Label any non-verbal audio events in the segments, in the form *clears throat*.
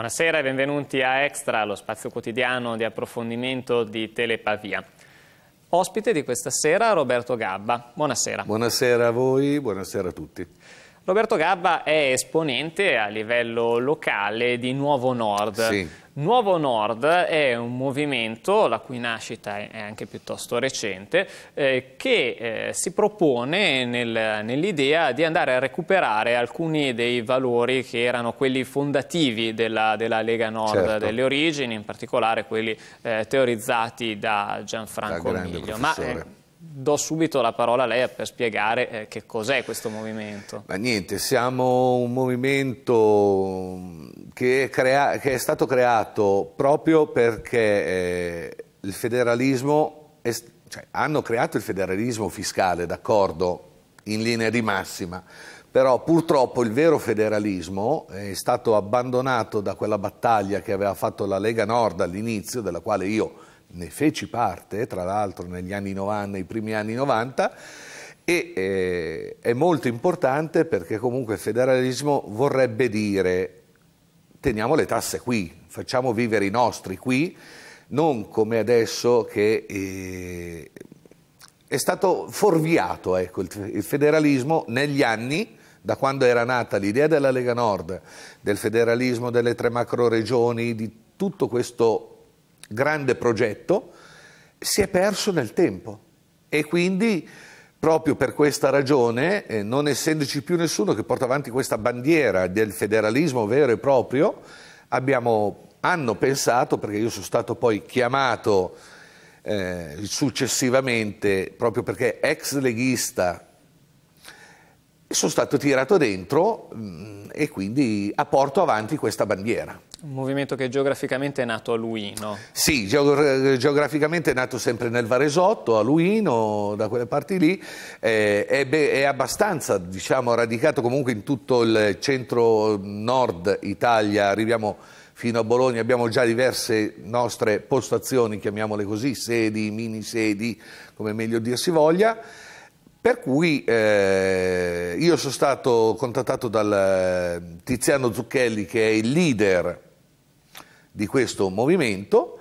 Buonasera e benvenuti a Extra, lo spazio quotidiano di approfondimento di Telepavia. Ospite di questa sera Roberto Gabba. Buonasera. Buonasera a voi, buonasera a tutti. Roberto Gabba è esponente a livello locale di Nuovo Nord. Sì. Nuovo Nord è un movimento, la cui nascita è anche piuttosto recente, eh, che eh, si propone nel, nell'idea di andare a recuperare alcuni dei valori che erano quelli fondativi della, della Lega Nord certo. delle origini, in particolare quelli eh, teorizzati da Gianfranco da Miglio. Ma, do subito la parola a lei per spiegare eh, che cos'è questo movimento. Ma niente, siamo un movimento mm, che è, che è stato creato proprio perché eh, il federalismo, cioè, hanno creato il federalismo fiscale, d'accordo, in linea di massima, però purtroppo il vero federalismo è stato abbandonato da quella battaglia che aveva fatto la Lega Nord all'inizio, della quale io ne feci parte, tra l'altro negli anni 90, i primi anni 90, e eh, è molto importante perché comunque il federalismo vorrebbe dire teniamo le tasse qui, facciamo vivere i nostri qui, non come adesso che eh, è stato forviato ecco, il federalismo negli anni da quando era nata l'idea della Lega Nord, del federalismo delle tre macro regioni, di tutto questo grande progetto, si è perso nel tempo e quindi proprio per questa ragione, eh, non essendoci più nessuno che porta avanti questa bandiera del federalismo vero e proprio, abbiamo, hanno pensato, perché io sono stato poi chiamato eh, successivamente, proprio perché ex leghista sono stato tirato dentro mh, mm, e quindi porto avanti questa bandiera. Un movimento che geograficamente è nato a Luino. Sì, geograficamente è nato sempre nel Varesotto, a Luino, da quelle parti lì, eh, è, è, abbastanza diciamo, radicato comunque in tutto il centro-nord Italia, arriviamo fino a Bologna, abbiamo già diverse nostre postazioni, chiamiamole così, sedi, mini sedi, come meglio dir si voglia, per cui eh, io sono stato contattato dal eh, Tiziano Zucchelli che è il leader di questo movimento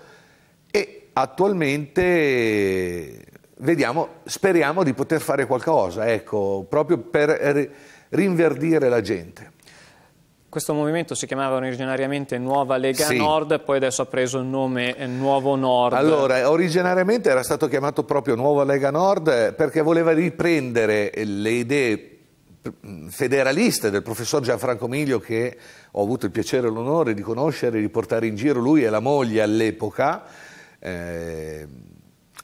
e attualmente eh, vediamo, speriamo di poter fare qualcosa, ecco, proprio per rinverdire la gente. Questo movimento si chiamava originariamente Nuova Lega sì. Nord, poi adesso ha preso il nome eh, Nuovo Nord. Allora, originariamente era stato chiamato proprio Nuova Lega Nord eh, perché voleva riprendere le idee federaliste del professor Gianfranco Miglio che ho avuto il piacere e l'onore di conoscere, e di portare in giro lui e la moglie all'epoca. Eh,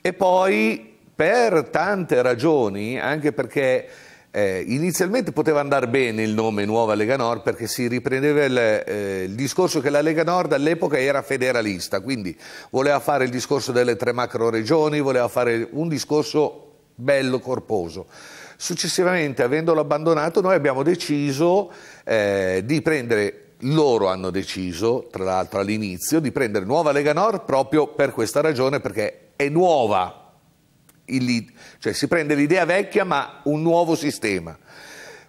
e poi per tante ragioni, anche perché eh, inizialmente poteva andare bene il nome Nuova Lega Nord perché si riprendeva il, eh, il discorso che la Lega Nord all'epoca era federalista, quindi voleva fare il discorso delle tre macro regioni, voleva fare un discorso bello, corposo. Successivamente, avendolo abbandonato, noi abbiamo deciso eh, di prendere, loro hanno deciso, tra l'altro all'inizio, di prendere Nuova Lega Nord proprio per questa ragione, perché è nuova il, cioè si prende l'idea vecchia ma un nuovo sistema.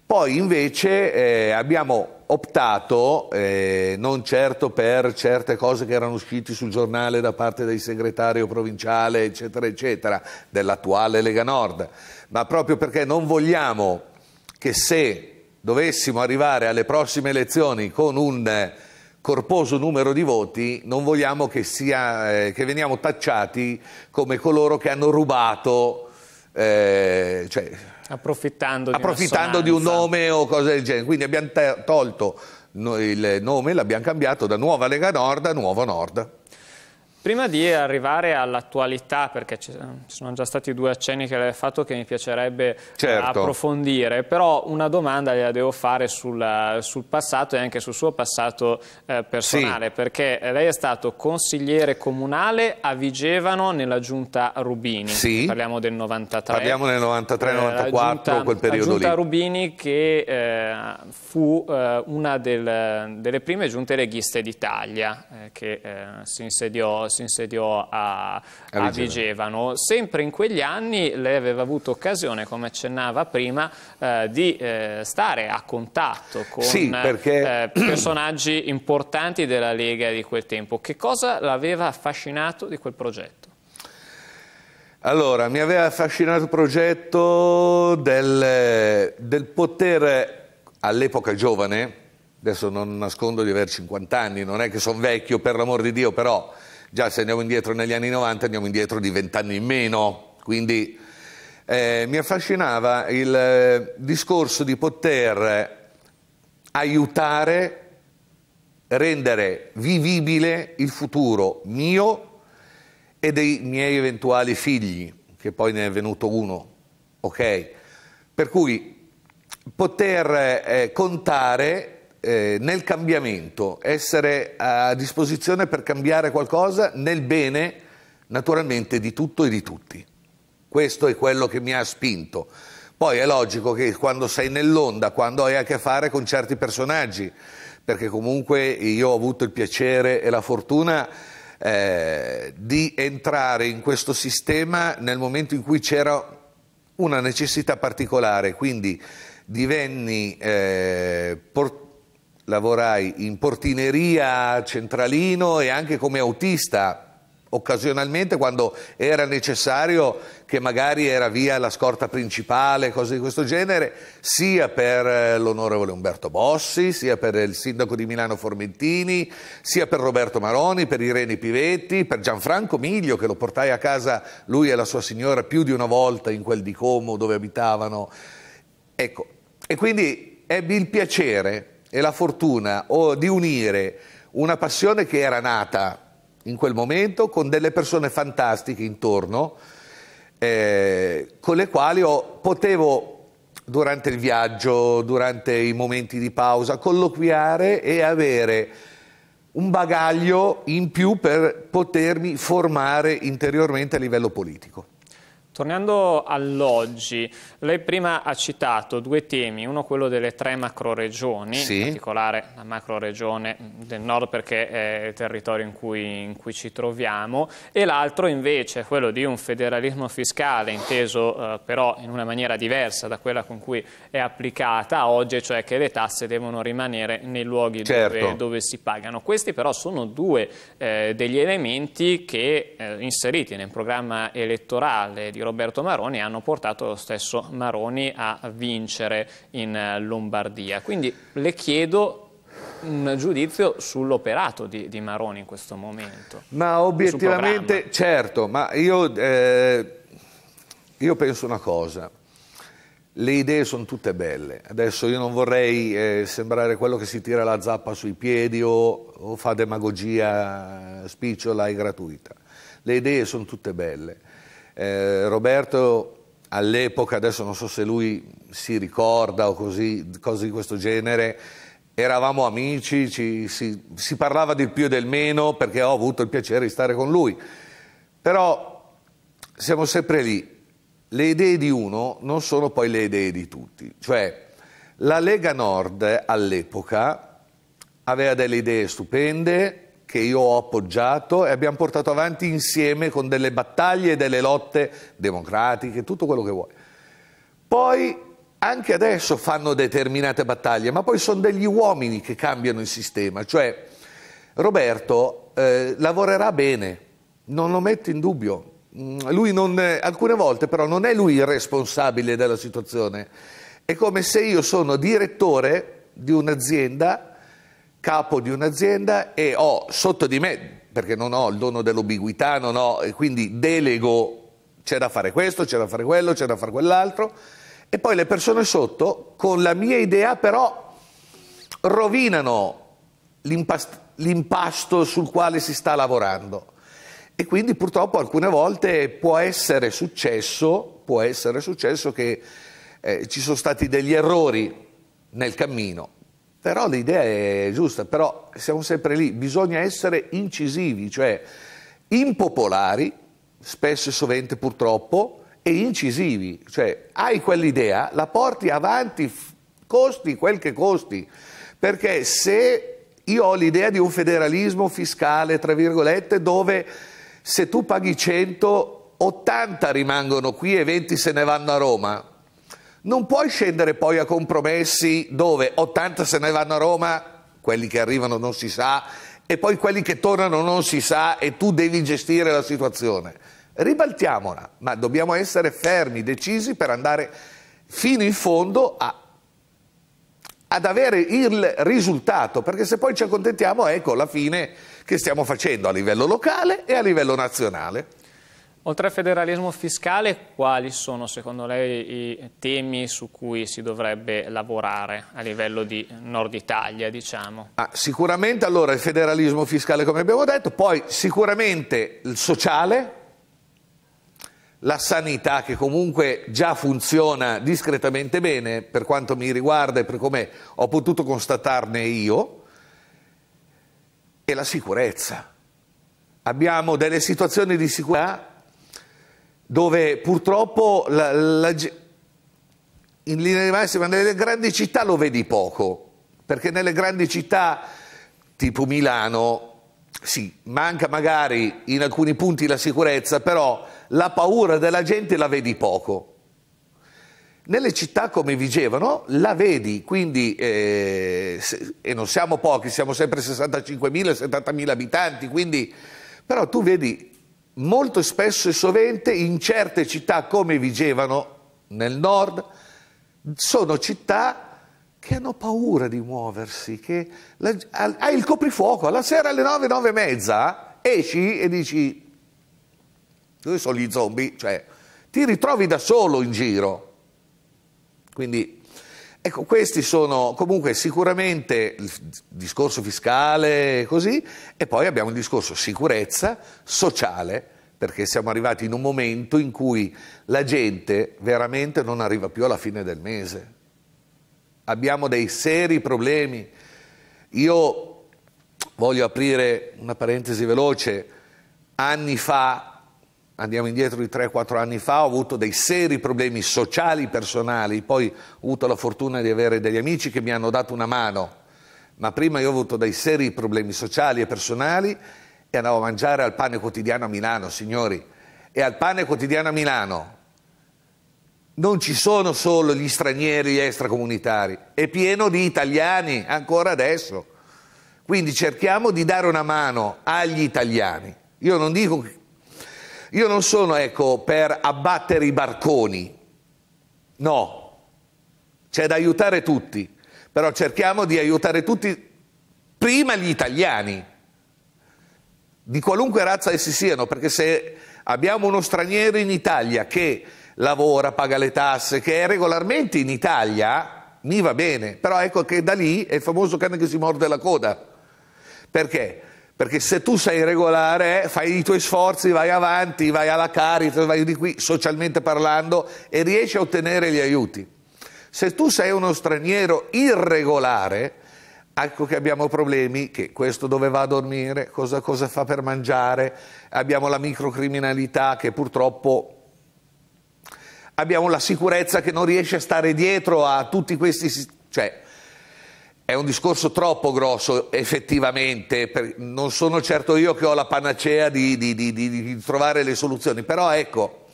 Poi invece eh, abbiamo optato, eh, non certo per certe cose che erano uscite sul giornale da parte del segretario provinciale, eccetera, eccetera, dell'attuale Lega Nord, ma proprio perché non vogliamo che se dovessimo arrivare alle prossime elezioni con un... Eh, corposo numero di voti, non vogliamo che, sia, eh, che veniamo tacciati come coloro che hanno rubato, eh, cioè, approfittando, di, approfittando di, un nome o cose del genere. Quindi abbiamo tolto il nome, l'abbiamo cambiato da Nuova Lega Nord a Nuovo Nord. Prima di arrivare all'attualità, perché ci sono già stati due accenni che lei ha fatto che mi piacerebbe certo. approfondire, però una domanda gliela devo fare sul, sul passato e anche sul suo passato eh, personale, sì. perché lei è stato consigliere comunale a Vigevano nella giunta Rubini, sì. parliamo del 93. Parliamo del 93-94, eh, quel periodo lì. la giunta lì. Rubini che eh, fu eh, una del, delle prime giunte leghiste d'Italia, eh, che eh, si insediò si insediò a, a Vigevano. Sempre in quegli anni lei aveva avuto occasione, come accennava prima, eh, di eh, stare a contatto con sì, perché... eh, personaggi *clears throat* importanti della Lega di quel tempo. Che cosa l'aveva affascinato di quel progetto? Allora, mi aveva affascinato il progetto del, del poter, all'epoca giovane, adesso non nascondo di aver 50 anni, non è che sono vecchio per l'amor di Dio, però Già se andiamo indietro negli anni 90 andiamo indietro di vent'anni in meno, quindi eh, mi affascinava il eh, discorso di poter aiutare, rendere vivibile il futuro mio e dei miei eventuali figli, che poi ne è venuto uno, ok? Per cui poter eh, contare eh, nel cambiamento, essere a disposizione per cambiare qualcosa nel bene naturalmente di tutto e di tutti. Questo è quello che mi ha spinto. Poi è logico che quando sei nell'onda, quando hai a che fare con certi personaggi, perché comunque io ho avuto il piacere e la fortuna eh, di entrare in questo sistema nel momento in cui c'era una necessità particolare, quindi divenni eh, portatore lavorai in portineria a Centralino e anche come autista occasionalmente quando era necessario che magari era via la scorta principale, cose di questo genere, sia per eh, l'onorevole Umberto Bossi, sia per il sindaco di Milano Formentini, sia per Roberto Maroni, per Irene Pivetti, per Gianfranco Miglio che lo portai a casa lui e la sua signora più di una volta in quel di Como dove abitavano. Ecco, e quindi ebbi il piacere e la fortuna o di unire una passione che era nata in quel momento con delle persone fantastiche intorno eh, con le quali ho, potevo durante il viaggio, durante i momenti di pausa, colloquiare e avere un bagaglio in più per potermi formare interiormente a livello politico. Tornando all'oggi, lei prima ha citato due temi, uno quello delle tre macroregioni, sì. in particolare la macroregione del nord perché è il territorio in cui, in cui ci troviamo, e l'altro invece quello di un federalismo fiscale inteso eh, però in una maniera diversa da quella con cui è applicata oggi, cioè che le tasse devono rimanere nei luoghi certo. dove, dove, si pagano. Questi però sono due eh, degli elementi che eh, inseriti nel programma elettorale di Roberto Maroni hanno portato lo stesso Maroni a vincere in eh, Lombardia. Quindi le chiedo un giudizio sull'operato di, di, Maroni in questo momento. Ma obiettivamente, certo, ma io, eh, io, penso una cosa. Le idee sono tutte belle. Adesso io non vorrei eh, sembrare quello che si tira la zappa sui piedi o, o fa demagogia spicciola e gratuita. Le idee sono tutte belle eh, Roberto all'epoca, adesso non so se lui si ricorda o così, cose di questo genere, eravamo amici, ci, si, si parlava del più e del meno perché ho avuto il piacere di stare con lui. Però siamo sempre lì. Le idee di uno non sono poi le idee di tutti. Cioè, la Lega Nord all'epoca aveva delle idee stupende, che io ho appoggiato e abbiamo portato avanti insieme con delle battaglie e delle lotte democratiche, tutto quello che vuoi. Poi anche adesso fanno determinate battaglie, ma poi sono degli uomini che cambiano il sistema, cioè Roberto eh, lavorerà bene, non lo metto in dubbio. Mm, non, alcune volte però non è lui il responsabile della situazione. È come se io sono direttore di un'azienda capo di un'azienda e ho sotto di me, perché non ho il dono dell'obiguità, non ho, e quindi delego, c'è da fare questo, c'è da fare quello, c'è da fare quell'altro, e poi le persone sotto, con la mia idea però, rovinano l'impasto sul quale si sta lavorando. E quindi purtroppo alcune volte può essere successo, può essere successo che eh, ci sono stati degli errori nel cammino, però l'idea è giusta, però siamo sempre lì, bisogna essere incisivi, cioè impopolari, spesso e sovente purtroppo, e incisivi, cioè hai quell'idea, la porti avanti, costi quel che costi, perché se io ho l'idea di un federalismo fiscale, tra virgolette, dove se tu paghi 100, 80 rimangono qui e 20 se ne vanno a Roma, non puoi scendere poi a compromessi dove 80 se ne vanno a Roma, quelli che arrivano non si sa, e poi quelli che tornano non si sa e tu devi gestire la situazione. Ribaltiamola, ma dobbiamo essere fermi, decisi per andare fino in fondo a, ad avere il risultato, perché se poi ci accontentiamo, ecco la fine che stiamo facendo a livello locale e a livello nazionale. Oltre al federalismo fiscale, quali sono secondo lei i temi su cui si dovrebbe lavorare a livello di Nord Italia? Diciamo? Ah, sicuramente allora il federalismo fiscale come abbiamo detto, poi sicuramente il sociale, la sanità che comunque già funziona discretamente bene per quanto mi riguarda e per come ho potuto constatarne io, e la sicurezza. Abbiamo delle situazioni di sicurezza dove purtroppo la, la, in linea di massima nelle grandi città lo vedi poco, perché nelle grandi città tipo Milano sì, manca magari in alcuni punti la sicurezza, però la paura della gente la vedi poco. Nelle città come Vigevano la vedi, quindi, eh, se, e non siamo pochi, siamo sempre 65.000, 70.000 abitanti, quindi, però tu vedi molto spesso e sovente in certe città come Vigevano nel nord sono città che hanno paura di muoversi, che la, hai il coprifuoco, alla sera alle 9, 9 e mezza esci e dici dove sono gli zombie? Cioè ti ritrovi da solo in giro. Quindi Ecco, questi sono comunque sicuramente il discorso fiscale così, e poi abbiamo il discorso sicurezza sociale, perché siamo arrivati in un momento in cui la gente veramente non arriva più alla fine del mese. Abbiamo dei seri problemi. Io voglio aprire una parentesi veloce. Anni fa andiamo indietro di 3-4 anni fa, ho avuto dei seri problemi sociali, personali, poi ho avuto la fortuna di avere degli amici che mi hanno dato una mano, ma prima io ho avuto dei seri problemi sociali e personali e andavo a mangiare al pane quotidiano a Milano, signori, e al pane quotidiano a Milano. Non ci sono solo gli stranieri, gli extracomunitari, è pieno di italiani ancora adesso. Quindi cerchiamo di dare una mano agli italiani. Io non dico io non sono ecco, per abbattere i barconi, no, c'è da aiutare tutti, però cerchiamo di aiutare tutti, prima gli italiani, di qualunque razza essi siano, perché se abbiamo uno straniero in Italia che lavora, paga le tasse, che è regolarmente in Italia, mi va bene, però ecco che da lì è il famoso cane che si morde la coda. Perché? Perché se tu sei regolare, fai i tuoi sforzi, vai avanti, vai alla carica, vai di qui, socialmente parlando, e riesci a ottenere gli aiuti. Se tu sei uno straniero irregolare, ecco che abbiamo problemi, che questo dove va a dormire, cosa, cosa fa per mangiare, abbiamo la microcriminalità che purtroppo abbiamo la sicurezza che non riesce a stare dietro a tutti questi... Cioè, è un discorso troppo grosso effettivamente, per, non sono certo io che ho la panacea di, di, di, di, trovare le soluzioni, però ecco,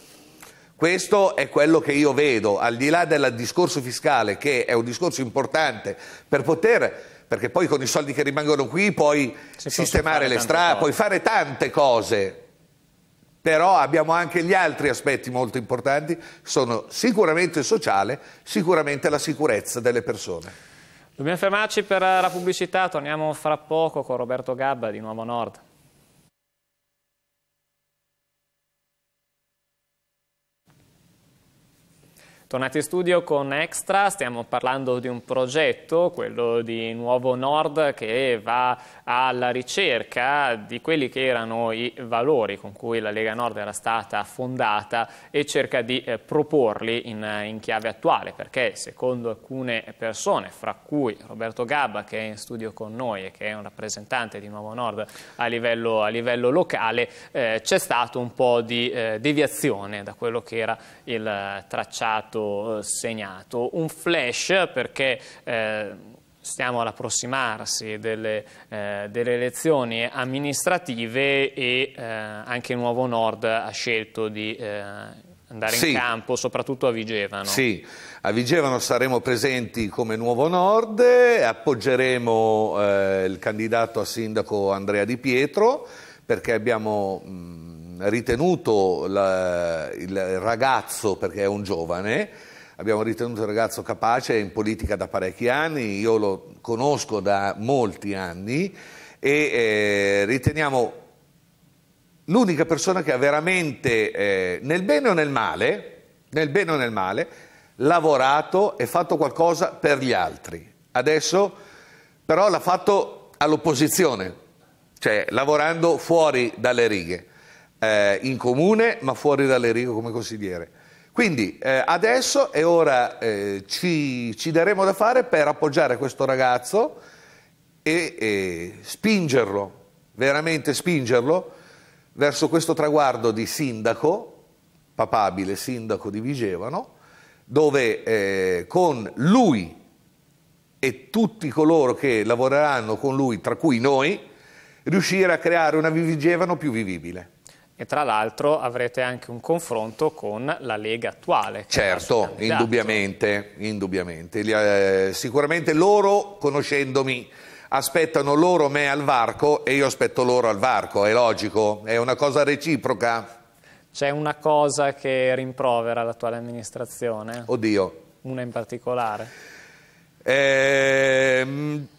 questo è quello che io vedo, al di là del discorso fiscale che è un discorso importante per poter, perché poi con i soldi che rimangono qui puoi si sistemare le strade, puoi fare tante cose, però abbiamo anche gli altri aspetti molto importanti, sono sicuramente il sociale, sicuramente la sicurezza delle persone. Dobbiamo fermarci per la pubblicità, torniamo fra poco con Roberto Gabba di Nuovo Nord. Tornati in studio con Extra, stiamo parlando di un progetto, quello di Nuovo Nord, che va alla ricerca di quelli che erano i valori con cui la Lega Nord era stata fondata e cerca di eh, proporli in, in, chiave attuale, perché secondo alcune persone, fra cui Roberto Gabba che è in studio con noi e che è un rappresentante di Nuovo Nord a livello, a livello locale, eh, c'è stato un po' di eh, deviazione da quello che era il eh, tracciato stato eh, segnato. Un flash perché eh, stiamo ad approssimarsi delle, eh, delle elezioni amministrative e eh, anche Nuovo Nord ha scelto di eh, andare sì. in campo, soprattutto a Vigevano. Sì, a Vigevano saremo presenti come Nuovo Nord, appoggeremo eh, il candidato a sindaco Andrea Di Pietro perché abbiamo... Mh, ritenuto la, il ragazzo, perché è un giovane, abbiamo ritenuto il ragazzo capace, è in politica da parecchi anni, io lo conosco da molti anni e eh, riteniamo l'unica persona che ha veramente, eh, nel bene o nel male, nel bene o nel male, lavorato e fatto qualcosa per gli altri. Adesso però l'ha fatto all'opposizione, cioè lavorando fuori dalle righe eh, in comune ma fuori dalle righe come consigliere. Quindi eh, adesso è ora, eh, ci, ci, daremo da fare per appoggiare questo ragazzo e, e spingerlo, veramente spingerlo, verso questo traguardo di sindaco, papabile sindaco di Vigevano, dove eh, con lui e tutti coloro che lavoreranno con lui, tra cui noi, riuscire a creare una Vigevano più vivibile e tra l'altro avrete anche un confronto con la Lega attuale. Certo, indubbiamente, indubbiamente. Eh, sicuramente loro, conoscendomi, aspettano loro me al varco e io aspetto loro al varco, è logico, è una cosa reciproca. C'è una cosa che rimprovera l'attuale amministrazione? Oddio. Una in particolare? Eh,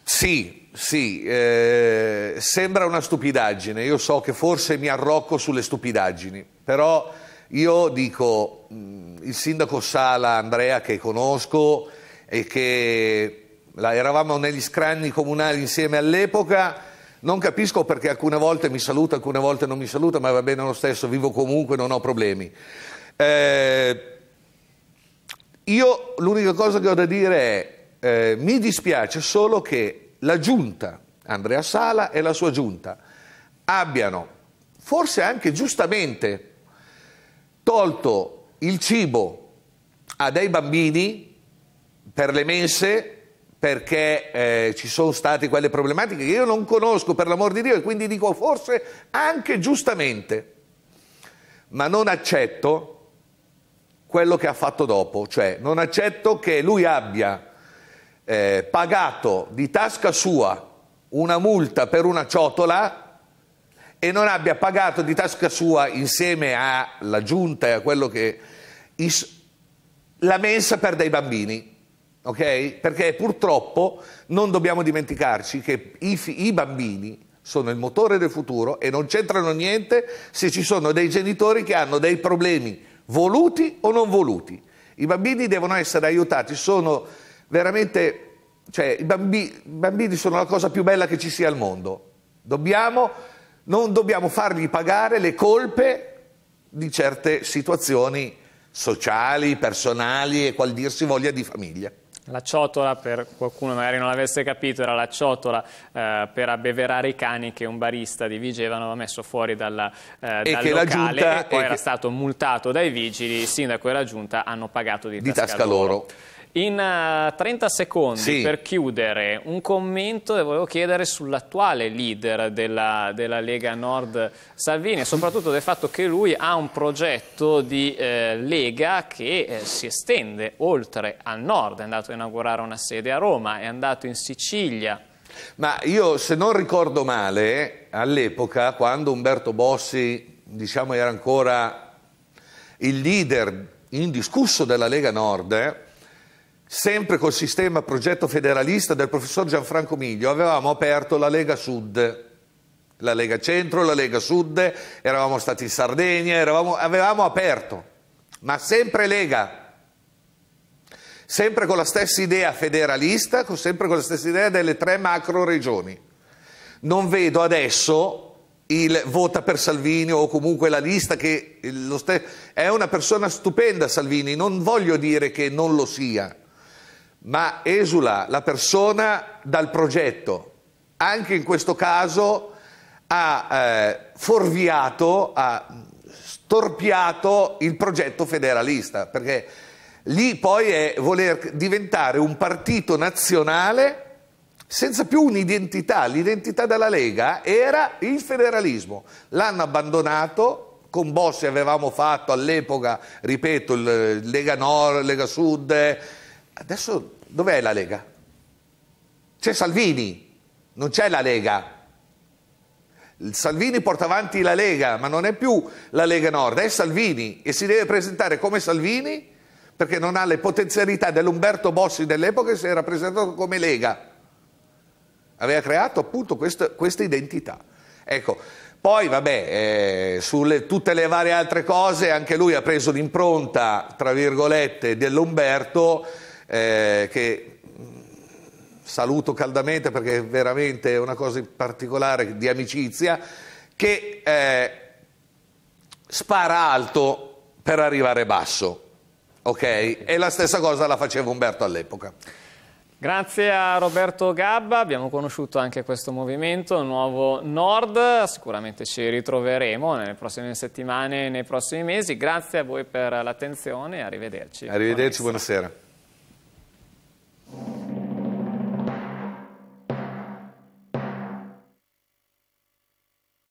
sì, sì, eh, sembra una stupidaggine, io so che forse mi arrocco sulle stupidaggini, però io dico, mm, il sindaco Sala Andrea che conosco e che la, eravamo negli scranni comunali insieme all'epoca, non capisco perché alcune volte mi saluta, alcune volte non mi saluta, ma va bene lo stesso, vivo comunque, non ho problemi. Eh, io l'unica cosa che ho da dire è, eh, mi dispiace solo che la giunta, Andrea Sala e la sua giunta, abbiano forse anche giustamente tolto il cibo a dei bambini per le mense perché eh, ci sono state quelle problematiche che io non conosco per l'amor di Dio e quindi dico forse anche giustamente, ma non accetto quello che ha fatto dopo, cioè non accetto che lui abbia eh, pagato di tasca sua una multa per una ciotola e non abbia pagato di tasca sua insieme alla giunta e a quello che... la mensa per dei bambini. Okay? Perché purtroppo non dobbiamo dimenticarci che i, i, bambini sono il motore del futuro e non c'entrano niente se ci sono dei genitori che hanno dei problemi voluti o non voluti. I bambini devono essere aiutati, sono veramente, cioè, i bambini, bambini sono la cosa più bella che ci sia al mondo. Dobbiamo, non dobbiamo fargli pagare le colpe di certe situazioni sociali, personali e qual dir si voglia di famiglia. La ciotola, per qualcuno magari non l'avesse capito, era la ciotola eh, per abbeverare i cani che un barista di Vigevano aveva messo fuori dalla, eh, e dal locale giunta, e poi era che... stato multato dai vigili, il sindaco e la giunta hanno pagato di, di tasca, tasca loro. In 30 eh, secondi sì. per chiudere un commento e volevo chiedere sull'attuale leader della, della, Lega Nord Salvini e soprattutto del fatto che lui ha un progetto di eh, Lega che eh, si estende oltre al nord, è andato in inaugurare una sede a Roma, è andato in Sicilia. Ma io, se non ricordo male, all'epoca, quando Umberto Bossi, diciamo, era ancora il leader indiscusso della Lega Nord, sempre col sistema progetto federalista del professor Gianfranco Miglio, avevamo aperto la Lega Sud la Lega Centro, la Lega Sud, eravamo stati in Sardegna, eravamo, avevamo aperto, ma sempre Lega sempre con la stessa idea federalista, sempre con la stessa idea delle tre macro regioni. Non vedo adesso il vota per Salvini o comunque la lista che è una persona stupenda Salvini, non voglio dire che non lo sia, ma esula la persona dal progetto. Anche in questo caso ha eh, forviato, ha storpiato il progetto federalista, perché Lì poi è voler diventare un partito nazionale senza più un'identità. L'identità della Lega era il federalismo. L'hanno abbandonato, con Bossi avevamo fatto all'epoca, ripeto, Lega Nord, Lega Sud. Adesso dov'è la Lega? C'è Salvini, non c'è la Lega. Salvini porta avanti la Lega, ma non è più la Lega Nord, è Salvini e si deve presentare come Salvini perché non ha le potenzialità dell'Umberto Bossi dell'epoca che si era presentato come Lega. Aveva creato appunto questo, questa identità. Ecco, poi vabbè, eh, sulle tutte le varie altre cose anche lui ha preso l'impronta, tra virgolette, dell'Umberto eh, che mm, saluto caldamente perché è veramente una cosa in particolare di amicizia, che eh, spara alto per arrivare basso Ok, e la stessa cosa la faceva Umberto all'epoca. Grazie a Roberto Gabba abbiamo conosciuto anche questo movimento, nuovo Nord, sicuramente ci ritroveremo nelle prossime settimane e nei prossimi mesi. Grazie a voi per l'attenzione e arrivederci. Arrivederci, buonasera.